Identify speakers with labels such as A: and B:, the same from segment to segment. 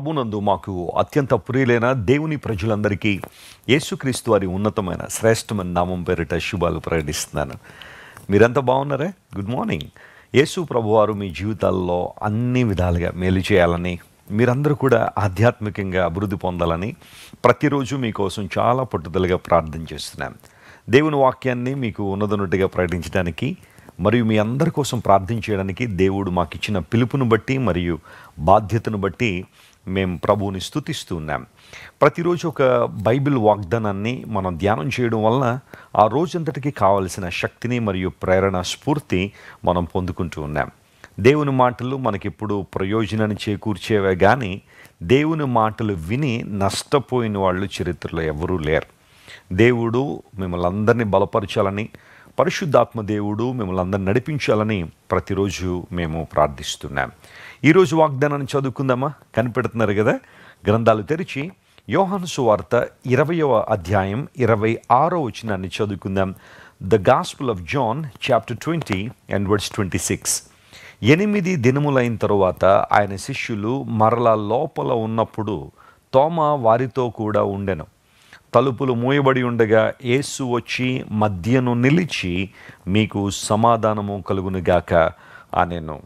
A: ప్రభునందు మాకు అత్యంత ప్రియులైన దేవుని ప్రజలందరికీ యేసుక్రీస్తు వారి ఉన్నతమైన శ్రేష్టమైన నామం పేరిట శుభాలు ప్రకటిస్తున్నాను మీరంతా బాగున్నారే గుడ్ మార్నింగ్ యేసు ప్రభువారు మీ జీవితాల్లో అన్ని విధాలుగా మేలు చేయాలని మీరందరూ కూడా ఆధ్యాత్మికంగా అభివృద్ధి పొందాలని ప్రతిరోజు మీకోసం చాలా పట్టుదలగా ప్రార్థన చేస్తున్నాను దేవుని వాక్యాన్ని మీకు ఉన్నదనుట్టుగా ప్రకటించడానికి మరియు మీ అందరి కోసం ప్రార్థన చేయడానికి దేవుడు మాకు ఇచ్చిన పిలుపును బట్టి మరియు బాధ్యతను బట్టి మేము ప్రభువుని స్థుతిస్తూ ఉన్నాం ప్రతిరోజు ఒక బైబిల్ వాగ్దానాన్ని మనం ధ్యానం చేయడం వలన ఆ రోజంతటికి కావలసిన శక్తిని మరియు ప్రేరణ స్ఫూర్తి మనం పొందుకుంటూ ఉన్నాం దేవుని మాటలు మనకిప్పుడు ప్రయోజనాన్ని చేకూర్చేవే కానీ దేవుని మాటలు విని నష్టపోయిన వాళ్ళు చరిత్రలో ఎవరూ లేరు దేవుడు మిమ్మల్ని అందరినీ బలపరచాలని పరిశుద్ధాత్మ దేవుడు మిమ్మల్ని అందరిని నడిపించాలని ప్రతిరోజు మేము ప్రార్థిస్తున్నాం ఈరోజు వాగ్దానాన్ని చదువుకుందామా కనిపెడుతున్నారు కదా గ్రంథాలు తెరిచి యోహాను సువార్త ఇరవయవ అధ్యాయం ఇరవై ఆరో వచనాన్ని చదువుకుందాం the gospel of John chapter twenty and words twenty six ఎనిమిది దినములైన తరువాత ఆయన శిష్యులు మరలా లోపల ఉన్నప్పుడు తోమ వారితో కూడా ఉండెను తలుపులు మూయబడి ఉండగా యేసు వచ్చి మధ్యను నిలిచి మీకు సమాధానము కలుగునుగాక అనేను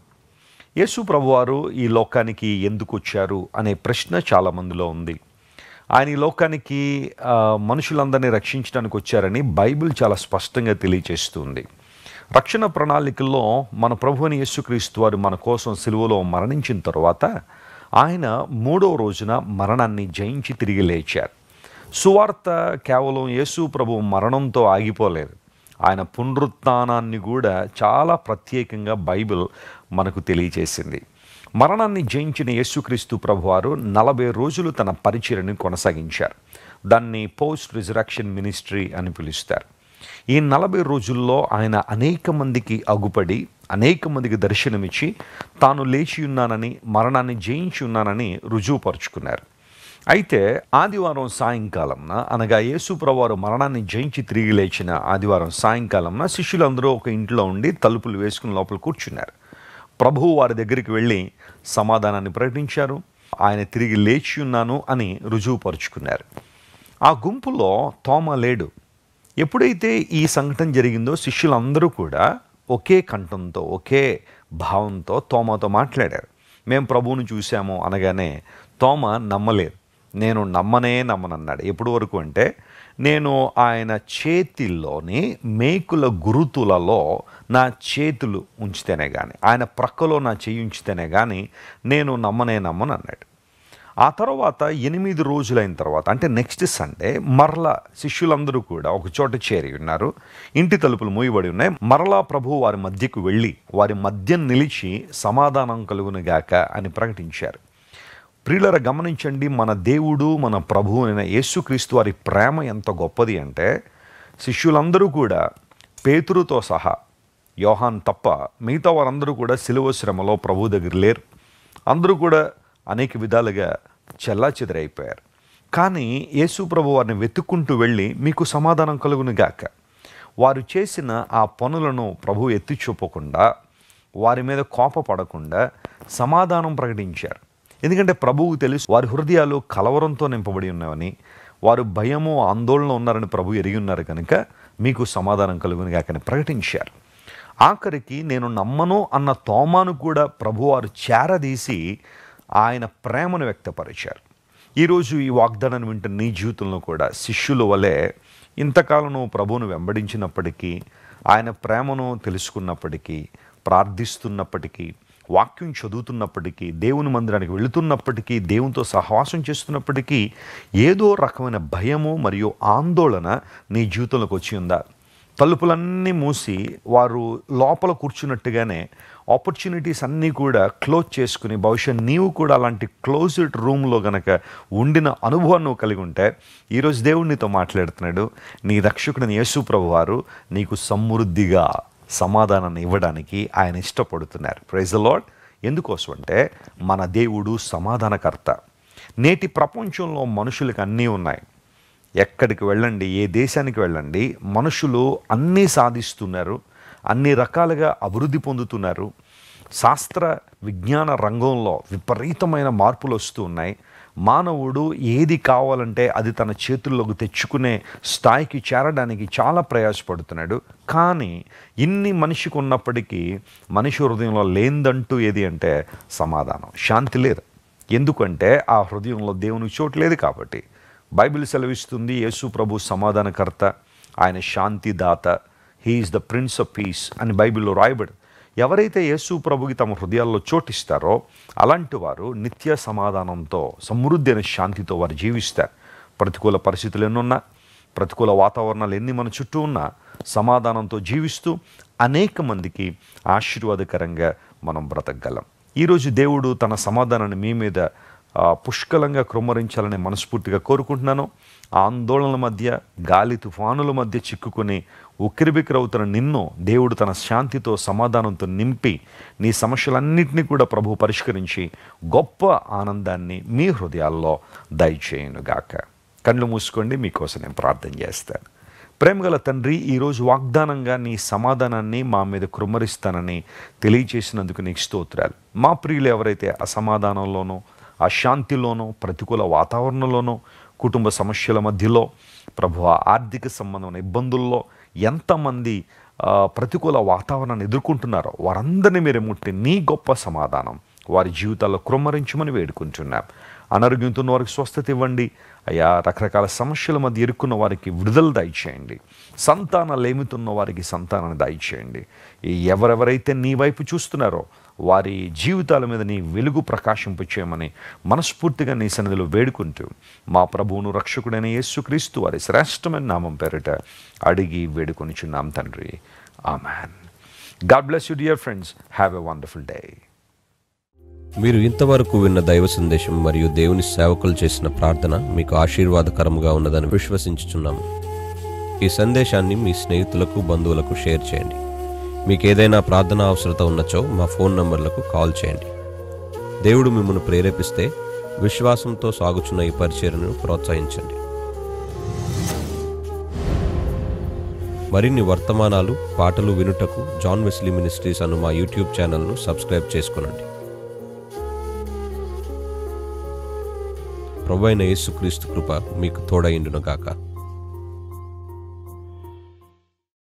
A: యేసు ప్రభువారు ఈ లోకానికి ఎందుకు వచ్చారు అనే ప్రశ్న చాలామందిలో ఉంది ఆయన ఈ లోకానికి మనుషులందరినీ రక్షించడానికి వచ్చారని బైబిల్ చాలా స్పష్టంగా తెలియచేస్తుంది రక్షణ ప్రణాళికల్లో మన ప్రభుని యేసుక్రీస్తు వారు మన కోసం సిలువలో మరణించిన తర్వాత ఆయన మూడవ రోజున మరణాన్ని జయించి తిరిగి లేచారు సువార్త కేవలం యేసు ప్రభు మరణంతో ఆగిపోలేదు ఆయన పునరుత్నాన్ని కూడా చాలా ప్రత్యేకంగా బైబిల్ మనకు తెలియజేసింది మరణాన్ని జయించిన యేసుక్రీస్తు ప్రభువారు నలభై రోజులు తన పరిచయను కొనసాగించారు దాన్ని పోస్ట్ రిజరాక్షన్ మినిస్ట్రీ అని పిలుస్తారు ఈ నలభై రోజుల్లో ఆయన అనేక మందికి అగుపడి అనేక మందికి దర్శనమిచ్చి తాను లేచి ఉన్నానని మరణాన్ని జయించి ఉన్నానని రుజువుపరుచుకున్నారు అయితే ఆదివారం సాయంకాలంన అనగా యేసుప్రవారు మరణాన్ని జయించి తిరిగి లేచిన ఆదివారం సాయంకాలంన శిష్యులందరూ ఒక ఇంట్లో ఉండి తలుపులు వేసుకుని లోపల కూర్చున్నారు ప్రభువు వారి దగ్గరికి వెళ్ళి సమాధానాన్ని ప్రకటించారు ఆయన తిరిగి లేచి ఉన్నాను అని రుజువుపరుచుకున్నారు ఆ గుంపులో తోమ లేడు ఎప్పుడైతే ఈ సంఘటన జరిగిందో శిష్యులందరూ కూడా ఒకే కంఠంతో ఒకే భావంతో తోమతో మాట్లాడారు మేము ప్రభువును చూసాము అనగానే తోమ నమ్మలేదు నేను నమ్మనే నమ్మనన్నాడు ఎప్పుడు వరకు అంటే నేను ఆయన చేతిలోని మేకుల గురుతులలో నా చేతులు ఉంచితేనే కానీ ఆయన ప్రక్కలో నా చేయి ఉంచితేనే కానీ నేను నమ్మనే నమ్మను అన్నాడు ఆ తర్వాత ఎనిమిది రోజులైన తర్వాత అంటే నెక్స్ట్ సండే మరల శిష్యులందరూ కూడా ఒక చోట చేరి ఉన్నారు ఇంటి తలుపులు మూయబడి ఉన్నాయి మరలా ప్రభు వారి మధ్యకు వెళ్ళి వారి మధ్య నిలిచి సమాధానం కలుగునుగాక అని ప్రకటించారు ప్రియులర గమనించండి మన దేవుడు మన ప్రభు అయిన యేసుక్రీస్తు వారి ప్రేమ ఎంత గొప్పది అంటే శిష్యులందరూ కూడా పేతురుతో సహా యోహాన్ తప్ప మిగతా వారందరూ కూడా సిలువ శ్రమలో ప్రభు దగ్గర లేరు అందరూ కూడా అనేక విధాలుగా చెల్లా చెదరైపోయారు కానీ యేసు ప్రభు వారిని వెతుక్కుంటూ వెళ్ళి మీకు సమాధానం కలుగునుగాక వారు చేసిన ఆ పనులను ప్రభు ఎత్తి చూపకుండా వారి మీద కోపపడకుండా సమాధానం ప్రకటించారు ఎందుకంటే ప్రభువు తెలుసు వారి హృదయాలు కలవరంతో నింపబడి ఉన్నవని వారు భయము ఆందోళన ఉన్నారని ప్రభు ఎరిగి ఉన్నారు కనుక మీకు సమాధానం కలుగుని కాకని ప్రకటించారు ఆఖరికి నేను నమ్మను అన్న తోమాను కూడా ప్రభువారు చేరదీసి ఆయన ప్రేమను వ్యక్తపరిచారు ఈరోజు ఈ వాగ్దానాన్ని వింటున్న నీ జీవితంలో కూడా శిష్యుల వలె ఇంతకాలం నువ్వు ప్రభువును వెంబడించినప్పటికీ ఆయన ప్రేమను తెలుసుకున్నప్పటికీ ప్రార్థిస్తున్నప్పటికీ వాక్యం చదువుతున్నప్పటికీ దేవుని మందిరానికి వెళుతున్నప్పటికీ దేవునితో సహవాసం చేస్తున్నప్పటికీ ఏదో రకమైన భయము మరియు ఆందోళన నీ జీవితంలోకి వచ్చి ఉందా తలుపులన్నీ మూసి వారు లోపల కూర్చున్నట్టుగానే ఆపర్చునిటీస్ అన్నీ కూడా క్లోజ్ చేసుకుని బహుశా నీవు కూడా అలాంటి క్లోజ్డ్ రూమ్లో గనక ఉండిన అనుభవాన్ని నువ్వు కలిగి ఉంటే ఈరోజు దేవుడినితో మాట్లాడుతున్నాడు నీ రక్షకుడిని యేసు వారు నీకు సమృద్ధిగా సమాధానాన్ని ఇవ్వడానికి ఆయన ఇష్టపడుతున్నారు ప్రైజ్ లాడ్ ఎందుకోసం అంటే మన దేవుడు సమాధానకర్త నేటి ప్రపంచంలో మనుషులకు అన్నీ ఉన్నాయి ఎక్కడికి వెళ్ళండి ఏ దేశానికి వెళ్ళండి మనుషులు అన్నీ సాధిస్తున్నారు అన్ని రకాలుగా అభివృద్ధి పొందుతున్నారు శాస్త్ర విజ్ఞాన రంగంలో విపరీతమైన మార్పులు వస్తూ ఉన్నాయి మానవుడు ఏది కావాలంటే అది తన చేతుల్లోకి తెచ్చుకునే స్థాయికి చేరడానికి చాలా ప్రయాసపడుతున్నాడు కానీ ఇన్ని మనిషికి ఉన్నప్పటికీ మనిషి హృదయంలో లేందంటూ ఏది అంటే సమాధానం శాంతి లేదు ఎందుకంటే ఆ హృదయంలో దేవునికి చోటు లేదు కాబట్టి బైబిల్ సెలవిస్తుంది యేసు ప్రభు సమాధానకర్త ఆయన శాంతిదాత he is the prince of peace అని బైబిల్లో రాయబడి ఎవరైతే యేసు ప్రభుకి తమ హృదయాల్లో చోటిస్తారో అలాంటి వారు నిత్య సమాధానంతో సమృద్ధి అయిన శాంతితో వారు జీవిస్తారు ప్రతికూల పరిస్థితులు ఎన్నున్నా ప్రతికూల వాతావరణాలు ఎన్ని మన చుట్టూ ఉన్నా సమాధానంతో జీవిస్తూ అనేక మందికి ఆశీర్వాదకరంగా మనం బ్రతకగలం ఈరోజు దేవుడు తన సమాధానాన్ని మీ మీద పుష్కలంగా క్రొమ్మరించాలని మనస్ఫూర్తిగా కోరుకుంటున్నాను ఆందోళనల మధ్య గాలి తుఫానుల మధ్య చిక్కుకుని ఉక్కిరిబిక్కిరవుతున్న నిన్ను దేవుడు తన శాంతితో సమాధానంతో నింపి నీ సమస్యలన్నింటినీ కూడా ప్రభు పరిష్కరించి గొప్ప ఆనందాన్ని మీ హృదయాల్లో దయచేయునుగాక కళ్ళు మూసుకోండి మీకోసం నేను ప్రార్థన చేస్తాను ప్రేమగల తండ్రి ఈరోజు వాగ్దానంగా నీ సమాధానాన్ని మా మీద కుమ్మరిస్తానని తెలియచేసినందుకు నీకు స్తోత్రాలు మా ప్రియులు ఎవరైతే అసమాధానంలోనో అశాంతిలోనో ప్రతికూల వాతావరణంలోనో కుటుంబ సమస్యల మధ్యలో ప్రభు ఆర్థిక సంబంధమైన ఇబ్బందుల్లో ఎంతమంది ప్రతికూల వాతావరణాన్ని ఎదుర్కొంటున్నారో వారందరినీ మీరు ముట్టి నీ గొప్ప సమాధానం వారి జీవితాల్లో కుమ్మరించమని వేడుకుంటున్నాం అనారోగ్యంతో వారికి స్వస్థత ఇవ్వండి అయ్యా రకరకాల సమస్యల మధ్య ఇరుక్కున్న వారికి విడుదల దయచేయండి సంతాన లేమితున్న వారికి సంతానాన్ని దయచేయండి ఎవరెవరైతే నీ వైపు చూస్తున్నారో వారి జీవితాల మీద నీ వెలుగు ప్రకాశింపు చేయమని మనస్ఫూర్తిగా నీ సన్నిధిలో వేడుకుంటూ మా ప్రభువును రక్షకుడైన యేసుక్రీస్తు వారి శ్రేష్టమైన నామం పేరిట అడిగి వేడుకొనిచున్నాం తండ్రి amen God bless you dear friends have a wonderful day మీరు ఇంతవరకు విన్న దైవ సందేశం మరియు దేవుని సేవకులు చేసిన ప్రార్థన మీకు ఆశీర్వాదకరంగా ఉన్నదని విశ్వసించుచున్నాము ఈ సందేశాన్ని మీ స్నేహితులకు బంధువులకు షేర్ చేయండి మీకు ఏదైనా ప్రార్థన అవసరత ఉన్నచో మా ఫోన్ నంబర్లకు కాల్ చేయండి దేవుడు మిమ్మల్ని ప్రేరేపిస్తే విశ్వాసంతో సాగుచున్న ఈ పరిచయను ప్రోత్సహించండి మరిన్ని వర్తమానాలు పాటలు వినుటకు జాన్ వెస్లీ మినిస్ట్రీస్ అను మా యూట్యూబ్ ఛానల్ను సబ్స్క్రైబ్ చేసుకోనండి ప్రభు అయిన యేసుక్రీస్తు కృప మీకు తోడైండునుగాక